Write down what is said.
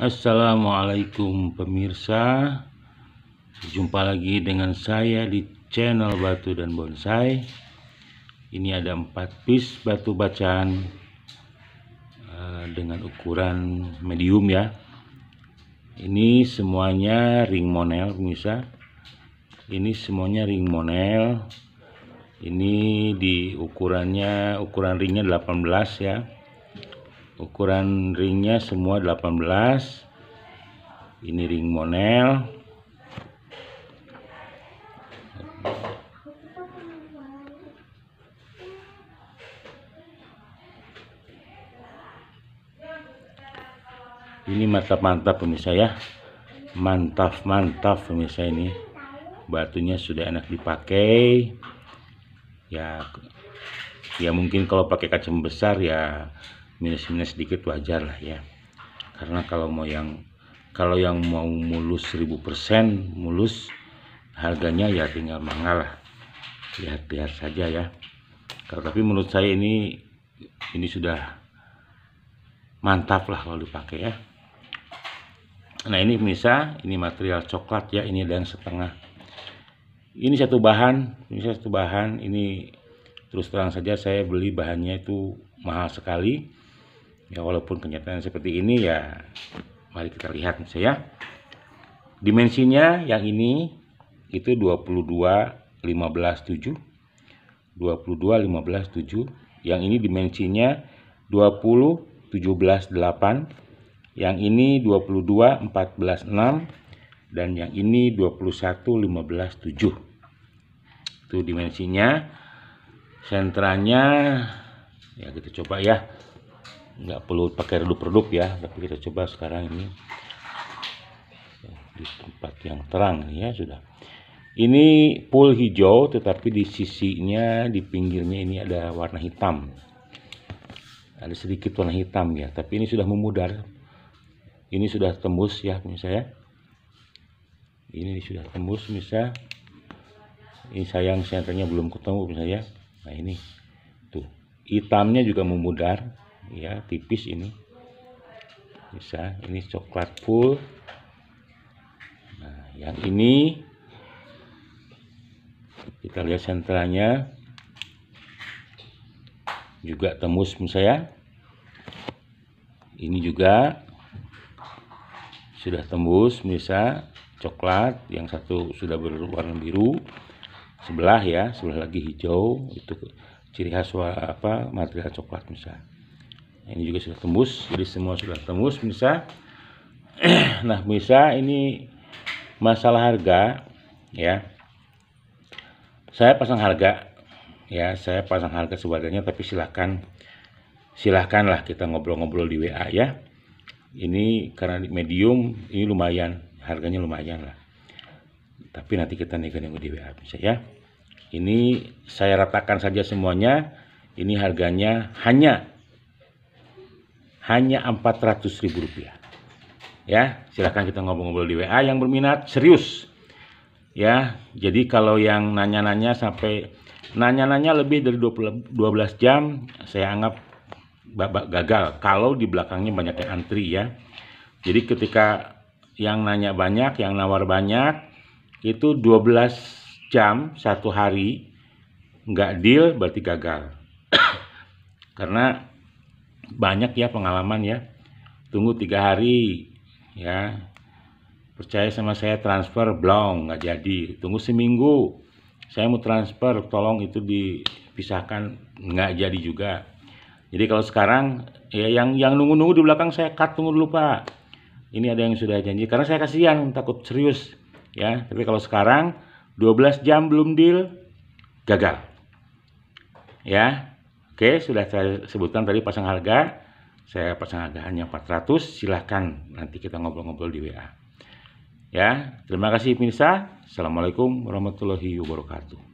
Assalamualaikum pemirsa Jumpa lagi dengan saya di channel Batu dan Bonsai Ini ada 4 piece batu bacaan eh, Dengan ukuran medium ya Ini semuanya ring monel pemirsa Ini semuanya ring monel Ini di ukurannya ukuran ringnya 18 ya ukuran ringnya semua 18 ini ring monel ini mantap-mantap pemirsa ya mantap-mantap pemirsa ini batunya sudah enak dipakai ya ya mungkin kalau pakai kacang besar ya minus-minus sedikit wajar lah ya karena kalau mau yang kalau yang mau mulus 1000% mulus harganya ya tinggal mengalah lihat-lihat saja ya kalau tapi menurut saya ini ini sudah mantap lah kalau dipakai ya nah ini pemirsa ini material coklat ya ini dan setengah ini satu bahan ini satu bahan ini terus terang saja saya beli bahannya itu mahal sekali ya walaupun kenyataan seperti ini ya mari kita lihat misalnya dimensinya yang ini itu 22 15 7 22 15 7 yang ini dimensinya 20 17 8 yang ini 22 14 6 dan yang ini 21 15 7 itu dimensinya sentranya ya kita coba ya nggak perlu pakai redup-redup ya tapi kita coba sekarang ini ya, di tempat yang terang ya sudah ini pool hijau tetapi di sisinya di pinggirnya ini ada warna hitam ada sedikit warna hitam ya tapi ini sudah memudar ini sudah tembus ya misalnya ini sudah tembus misalnya ini sayang senternya belum ketemu misalnya nah ini tuh hitamnya juga memudar ya tipis ini bisa ini coklat full nah yang ini kita lihat sentralnya juga tembus saya ini juga sudah tembus bisa coklat yang satu sudah berwarna biru sebelah ya sebelah lagi hijau itu ciri khas apa material coklat misalnya ini juga sudah tembus jadi semua sudah tembus bisa. nah bisa ini masalah harga ya saya pasang harga ya saya pasang harga sebagainya tapi silahkan silahkanlah kita ngobrol-ngobrol di WA ya ini karena medium ini lumayan harganya lumayan lah tapi nanti kita nego-nego di WA bisa ya ini saya ratakan saja semuanya ini harganya hanya hanya ribu rupiah Ya, silahkan kita ngobrol-ngobrol di WA yang berminat serius. Ya, jadi kalau yang nanya-nanya sampai nanya-nanya lebih dari 20, 12 jam, saya anggap babak gagal kalau di belakangnya banyak yang antri ya. Jadi ketika yang nanya banyak, yang nawar banyak, itu 12 jam satu hari nggak deal berarti gagal. Karena banyak ya pengalaman ya tunggu tiga hari ya percaya sama saya transfer belum nggak jadi tunggu seminggu saya mau transfer tolong itu dipisahkan nggak jadi juga jadi kalau sekarang ya yang yang nunggu-nunggu di belakang saya cut tunggu dulu pak ini ada yang sudah janji karena saya kasihan takut serius ya tapi kalau sekarang 12 jam belum deal gagal ya Oke, sudah saya sebutkan tadi pasang harga. Saya pasang harga hanya 400. Silahkan nanti kita ngobrol-ngobrol di WA. Ya, terima kasih pemirsa. Assalamualaikum warahmatullahi wabarakatuh.